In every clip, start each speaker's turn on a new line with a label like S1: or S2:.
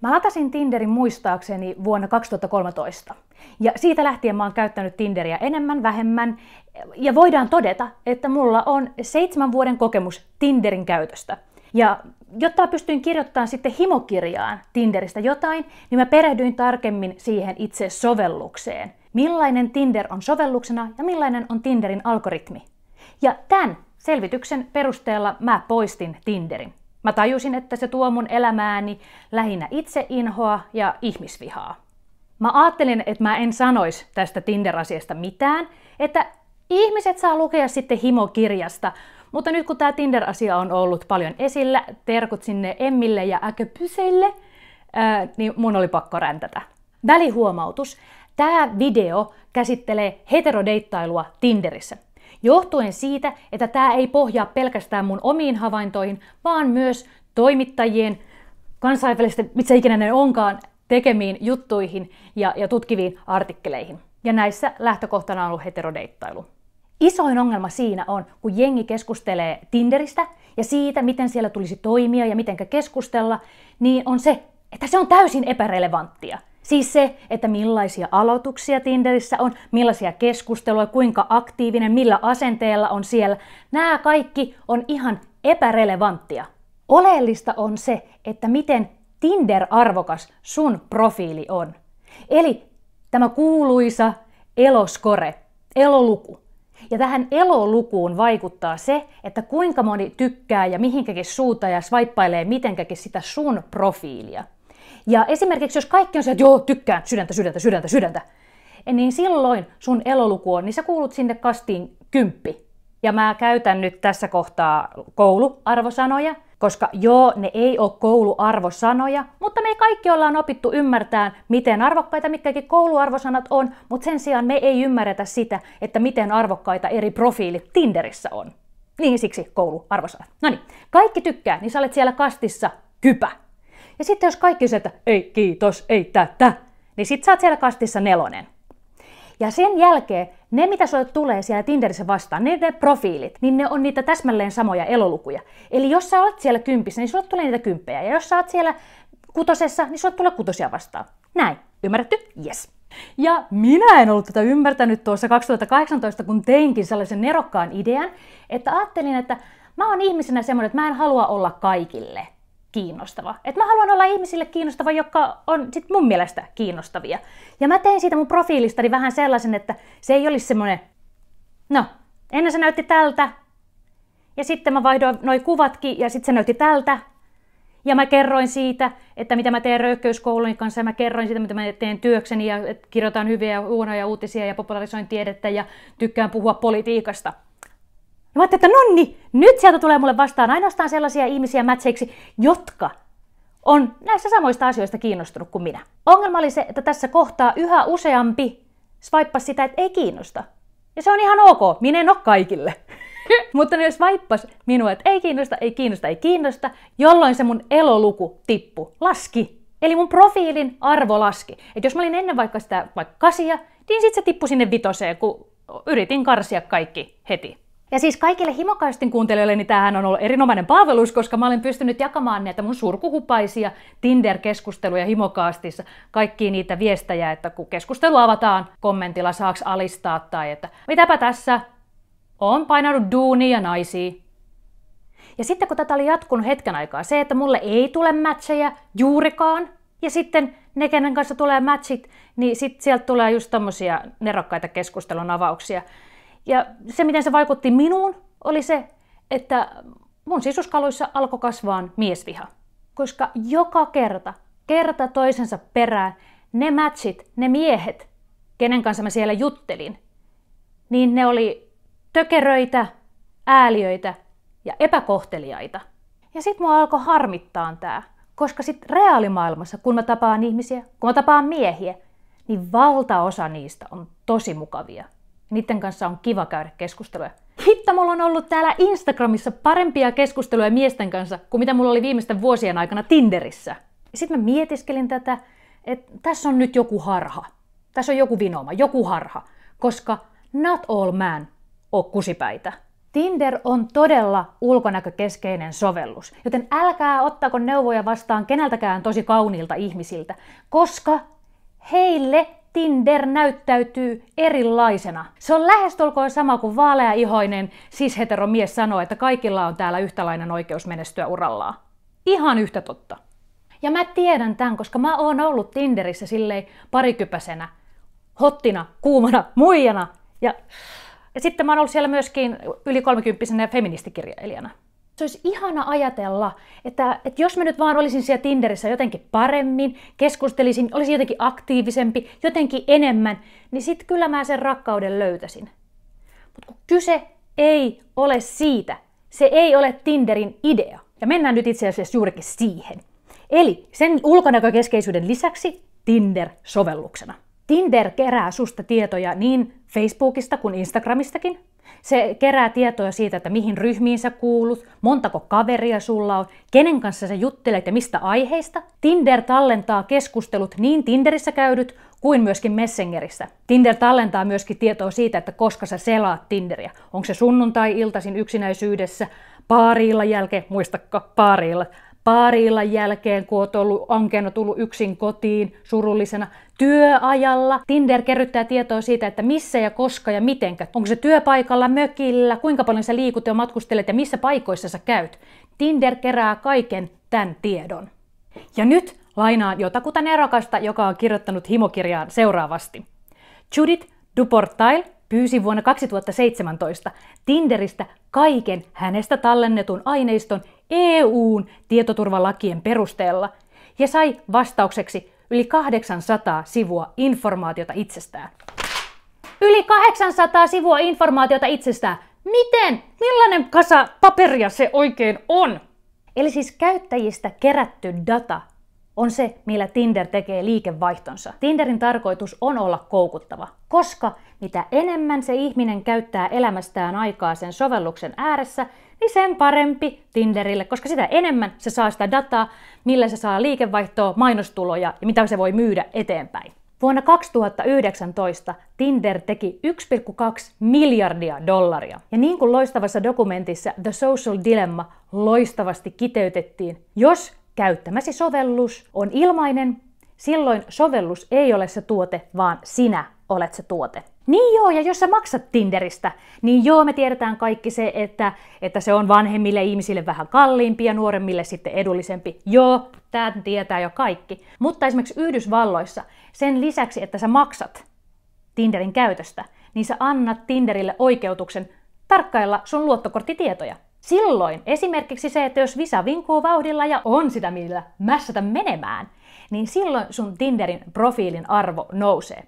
S1: Mä latasin Tinderin muistaakseni vuonna 2013. Ja siitä lähtien mä oon käyttänyt Tinderiä enemmän, vähemmän. Ja voidaan todeta, että mulla on seitsemän vuoden kokemus Tinderin käytöstä. Ja jotta pystyin kirjoittamaan sitten himokirjaan Tinderistä jotain, niin mä perehdyin tarkemmin siihen itse sovellukseen. Millainen Tinder on sovelluksena ja millainen on Tinderin algoritmi. Ja tämän selvityksen perusteella mä poistin Tinderin. Mä tajusin, että se tuo mun elämääni lähinnä itseinhoa ja ihmisvihaa. Mä ajattelin, että mä en sanois tästä Tinder-asiasta mitään, että ihmiset saa lukea sitten himokirjasta, mutta nyt kun tämä Tinder-asia on ollut paljon esillä, terkut sinne Emmille ja Äköpyseille, ää, niin mun oli pakko räntätä. Välihuomautus. Tämä video käsittelee heterodeittailua Tinderissä johtuen siitä, että tämä ei pohjaa pelkästään mun omiin havaintoihin, vaan myös toimittajien, kansainvälisten, mitä ikinä ne onkaan, tekemiin juttuihin ja, ja tutkiviin artikkeleihin. Ja näissä lähtökohtana on ollut heterodeittailu. Isoin ongelma siinä on, kun jengi keskustelee Tinderistä ja siitä, miten siellä tulisi toimia ja miten keskustella, niin on se, että se on täysin epärelevanttia. Siis se, että millaisia aloituksia Tinderissä on, millaisia keskusteluja, kuinka aktiivinen, millä asenteella on siellä. Nämä kaikki on ihan epärelevanttia. Oleellista on se, että miten Tinder-arvokas sun profiili on. Eli tämä kuuluisa eloskore, eloluku. Ja tähän elolukuun vaikuttaa se, että kuinka moni tykkää ja mihinkäkin suuta ja swippailee mitenkäkin sitä sun profiilia. Ja esimerkiksi jos kaikki on se, että joo, tykkään, sydäntä, sydäntä, sydäntä, sydäntä, e, niin silloin sun eloluku on, niin sä kuulut sinne kastiin kymppi. Ja mä käytän nyt tässä kohtaa kouluarvosanoja, koska joo, ne ei ole kouluarvosanoja, mutta me kaikki ollaan opittu ymmärtää, miten arvokkaita mitkäkin kouluarvosanat on, mutta sen sijaan me ei ymmärretä sitä, että miten arvokkaita eri profiilit Tinderissä on. Niin siksi kouluarvosanat. No niin, kaikki tykkää, niin sä olet siellä kastissa kypä. Ja sitten jos kaikki se, että ei kiitos, ei tätä, niin sit sä oot siellä kastissa nelonen. Ja sen jälkeen ne, mitä sulle tulee siellä Tinderissä vastaan, ne, niin ne profiilit, niin ne on niitä täsmälleen samoja elolukuja. Eli jos sä olet siellä kympissä, niin sulle tulee niitä kymppejä. Ja jos sä oot siellä kutosessa, niin sulle tulee kutosia vastaan. Näin. Ymmärretty? Yes. Ja minä en ollut tätä ymmärtänyt tuossa 2018, kun teinkin sellaisen nerokkaan idean, että ajattelin, että mä oon ihmisenä semmoinen, että mä en halua olla kaikille kiinnostava. Et mä haluan olla ihmisille kiinnostava, joka on sit mun mielestä kiinnostavia. Ja mä tein siitä mun profiilistani vähän sellaisen, että se ei olisi semmoinen, no, ennen se näytti tältä, ja sitten mä vaihdoin noi kuvatkin, ja sitten se näytti tältä, ja mä kerroin siitä, että mitä mä teen röyhkeyskoulun kanssa, ja mä kerroin siitä, mitä mä teen työkseni, ja kirjoitan hyviä ja huonoja uutisia, ja popularisoin tiedettä, ja tykkään puhua politiikasta – Mä ajattelin, että nonni, niin, nyt sieltä tulee mulle vastaan ainoastaan sellaisia ihmisiä mätseiksi, jotka on näissä samoista asioista kiinnostunut kuin minä. Ongelma oli se, että tässä kohtaa yhä useampi swippasi sitä, että ei kiinnosta. Ja se on ihan ok, minä en ole kaikille. Mutta ne swippas minua, että ei kiinnosta, ei kiinnosta, ei kiinnosta, jolloin se mun eloluku tippu, laski. Eli mun profiilin arvo laski. Että jos mä olin ennen vaikka sitä vaikka kasia, niin sit se tippui sinne vitoseen, kun yritin karsia kaikki heti. Ja siis kaikille himokaistin kuuntelijoille, niin tämähän on ollut erinomainen palvelus, koska mä olen pystynyt jakamaan näitä mun surkuhupaisia Tinder-keskusteluja himokaastissa, kaikki niitä viestejä, että kun keskustelu avataan kommentilla, saaks alistaa tai että mitäpä tässä, on painanut duunia ja naisia. Ja sitten kun tätä oli jatkunut hetken aikaa, se, että mulle ei tule matcheja juurikaan, ja sitten ne, kenen kanssa tulee matchit, niin sitten sieltä tulee just tämmöisiä nerokkaita keskustelun avauksia. Ja se, miten se vaikutti minuun, oli se, että mun sisuskaluissa alkoi kasvaa miesviha. Koska joka kerta, kerta toisensa perään, ne matchit, ne miehet, kenen kanssa mä siellä juttelin, niin ne oli tökeröitä, ääliöitä ja epäkohteliaita. Ja sit mua alkoi harmittaa tää, koska sit reaalimaailmassa, kun mä tapaan ihmisiä, kun mä tapaan miehiä, niin valtaosa niistä on tosi mukavia. Niiden kanssa on kiva käydä keskusteluja. Hitta, mulla on ollut täällä Instagramissa parempia keskusteluja miesten kanssa kuin mitä mulla oli viimeisten vuosien aikana Tinderissä. Sitten mä mietiskelin tätä, että tässä on nyt joku harha. Tässä on joku vinoma, joku harha. Koska not all man on kusipäitä. Tinder on todella ulkonäkökeskeinen sovellus, joten älkää ottako neuvoja vastaan keneltäkään tosi kauniilta ihmisiltä, koska heille Tinder näyttäytyy erilaisena. Se on lähestulkoon sama kuin vaaleaihoinen cis-heteromies sanoo, että kaikilla on täällä yhtälainen oikeus menestyä urallaan. Ihan yhtä totta. Ja mä tiedän tämän, koska mä oon ollut Tinderissä silleen parikypäsenä, hottina, kuumana, muijana. Ja, ja sitten mä oon ollut siellä myöskin yli kolmekymppisenä feministikirjailijana se olisi ihana ajatella, että, että jos mä nyt vaan olisin siellä Tinderissä jotenkin paremmin, keskustelisin, olisin jotenkin aktiivisempi, jotenkin enemmän, niin sitten kyllä mä sen rakkauden löytäisin. Mutta kun kyse ei ole siitä, se ei ole Tinderin idea. Ja mennään nyt itse asiassa juurikin siihen. Eli sen ulkonäkökeskeisyyden lisäksi Tinder-sovelluksena. Tinder kerää susta tietoja niin Facebookista kuin Instagramistakin, se kerää tietoja siitä, että mihin ryhmiin sä kuulut, montako kaveria sulla on, kenen kanssa sä juttelet ja mistä aiheista. Tinder tallentaa keskustelut niin Tinderissä käydyt kuin myöskin Messengerissä. Tinder tallentaa myöskin tietoa siitä, että koska sä selaat Tinderiä. Onko se sunnuntai-iltaisin yksinäisyydessä, paariilla jälkeen, muistakka, paariilla paarillan jälkeen, kun oot ollut ankeena tullut yksin kotiin surullisena, työajalla. Tinder kerryttää tietoa siitä, että missä ja koska ja mitenkä. Onko se työpaikalla, mökillä, kuinka paljon sä liikut ja matkustelet ja missä paikoissa sä käyt. Tinder kerää kaiken tämän tiedon. Ja nyt lainaan jotakuta nerokasta, joka on kirjoittanut himokirjaan seuraavasti. Judith Duportail pyysi vuonna 2017 Tinderistä kaiken hänestä tallennetun aineiston EUn tietoturvalakien perusteella ja sai vastaukseksi yli 800 sivua informaatiota itsestään. Yli 800 sivua informaatiota itsestään. Miten? Millainen kasa paperia se oikein on? Eli siis käyttäjistä kerätty data on se, millä Tinder tekee liikevaihtonsa. Tinderin tarkoitus on olla koukuttava, koska mitä enemmän se ihminen käyttää elämästään aikaa sen sovelluksen ääressä, niin sen parempi Tinderille, koska sitä enemmän se saa sitä dataa, millä se saa liikevaihtoa, mainostuloja ja mitä se voi myydä eteenpäin. Vuonna 2019 Tinder teki 1,2 miljardia dollaria. Ja niin kuin loistavassa dokumentissa The Social Dilemma loistavasti kiteytettiin, jos käyttämäsi sovellus on ilmainen, silloin sovellus ei ole se tuote, vaan sinä olet se tuote. Niin joo, ja jos sä maksat Tinderistä, niin joo, me tiedetään kaikki se, että, että se on vanhemmille ihmisille vähän kalliimpi ja nuoremmille sitten edullisempi. Joo, tämä tietää jo kaikki. Mutta esimerkiksi Yhdysvalloissa, sen lisäksi, että sä maksat Tinderin käytöstä, niin sä annat Tinderille oikeutuksen tarkkailla sun luottokorttitietoja. Silloin esimerkiksi se, että jos visa vinkuu vauhdilla ja on sitä millä mässätä menemään, niin silloin sun Tinderin profiilin arvo nousee.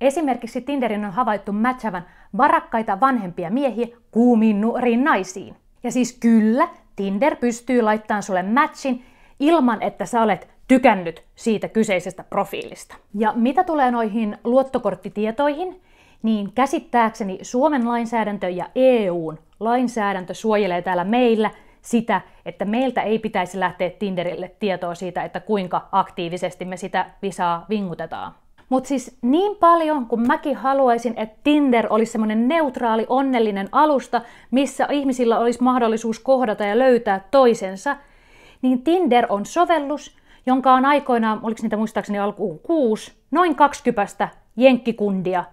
S1: Esimerkiksi Tinderin on havaittu mätsävän varakkaita vanhempia miehiä kuumiin nuoriin naisiin. Ja siis kyllä, Tinder pystyy laittamaan sulle matchin ilman, että sä olet tykännyt siitä kyseisestä profiilista. Ja mitä tulee noihin luottokorttitietoihin, niin käsittääkseni Suomen lainsäädäntö ja EUn lainsäädäntö suojelee täällä meillä sitä, että meiltä ei pitäisi lähteä Tinderille tietoa siitä, että kuinka aktiivisesti me sitä visaa vingutetaan. Mutta siis niin paljon kuin mäkin haluaisin, että Tinder olisi semmoinen neutraali, onnellinen alusta, missä ihmisillä olisi mahdollisuus kohdata ja löytää toisensa, niin Tinder on sovellus, jonka on aikoinaan, oliko niitä muistaakseni alkuun kuusi, noin 20 jenkkikundia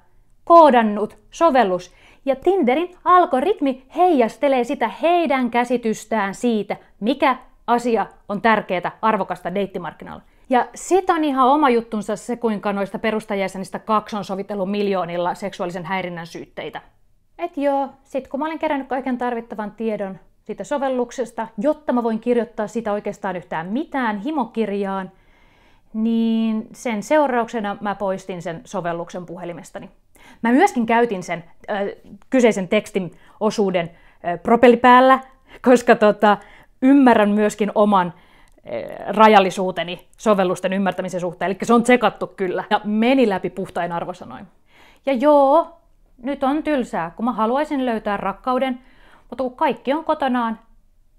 S1: koodannut sovellus. Ja Tinderin algoritmi heijastelee sitä heidän käsitystään siitä, mikä asia on tärkeää arvokasta deittimarkkinoilla. Ja sitä on ihan oma juttunsa se, kuinka noista perustajäsenistä kaksi on sovitellut miljoonilla seksuaalisen häirinnän syytteitä. Et joo, sit kun mä olen kerännyt kaiken tarvittavan tiedon siitä sovelluksesta, jotta mä voin kirjoittaa sitä oikeastaan yhtään mitään himokirjaan, niin sen seurauksena mä poistin sen sovelluksen puhelimestani. Mä myöskin käytin sen äh, kyseisen tekstin osuuden äh, propellipäällä, koska tota, ymmärrän myöskin oman äh, rajallisuuteni sovellusten ymmärtämisen suhteen. Eli se on tsekattu kyllä. Ja meni läpi puhtain arvosanoin. Ja joo, nyt on tylsää, kun mä haluaisin löytää rakkauden, mutta kun kaikki on kotonaan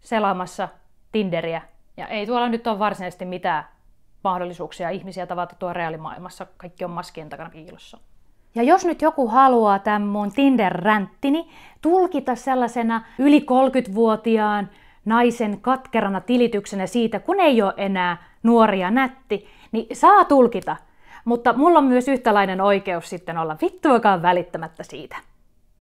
S1: selaamassa Tinderiä, ja ei tuolla nyt ole varsinaisesti mitään mahdollisuuksia ihmisiä tavata tuo reaalimaailmassa, kaikki on maskien takana piilossa. Ja jos nyt joku haluaa tämän mun Tinder-ränttini tulkita sellaisena yli 30-vuotiaan naisen katkerana tilityksenä siitä, kun ei ole enää nuoria nätti, niin saa tulkita. Mutta mulla on myös yhtälainen oikeus sitten olla vittuakaan välittämättä siitä.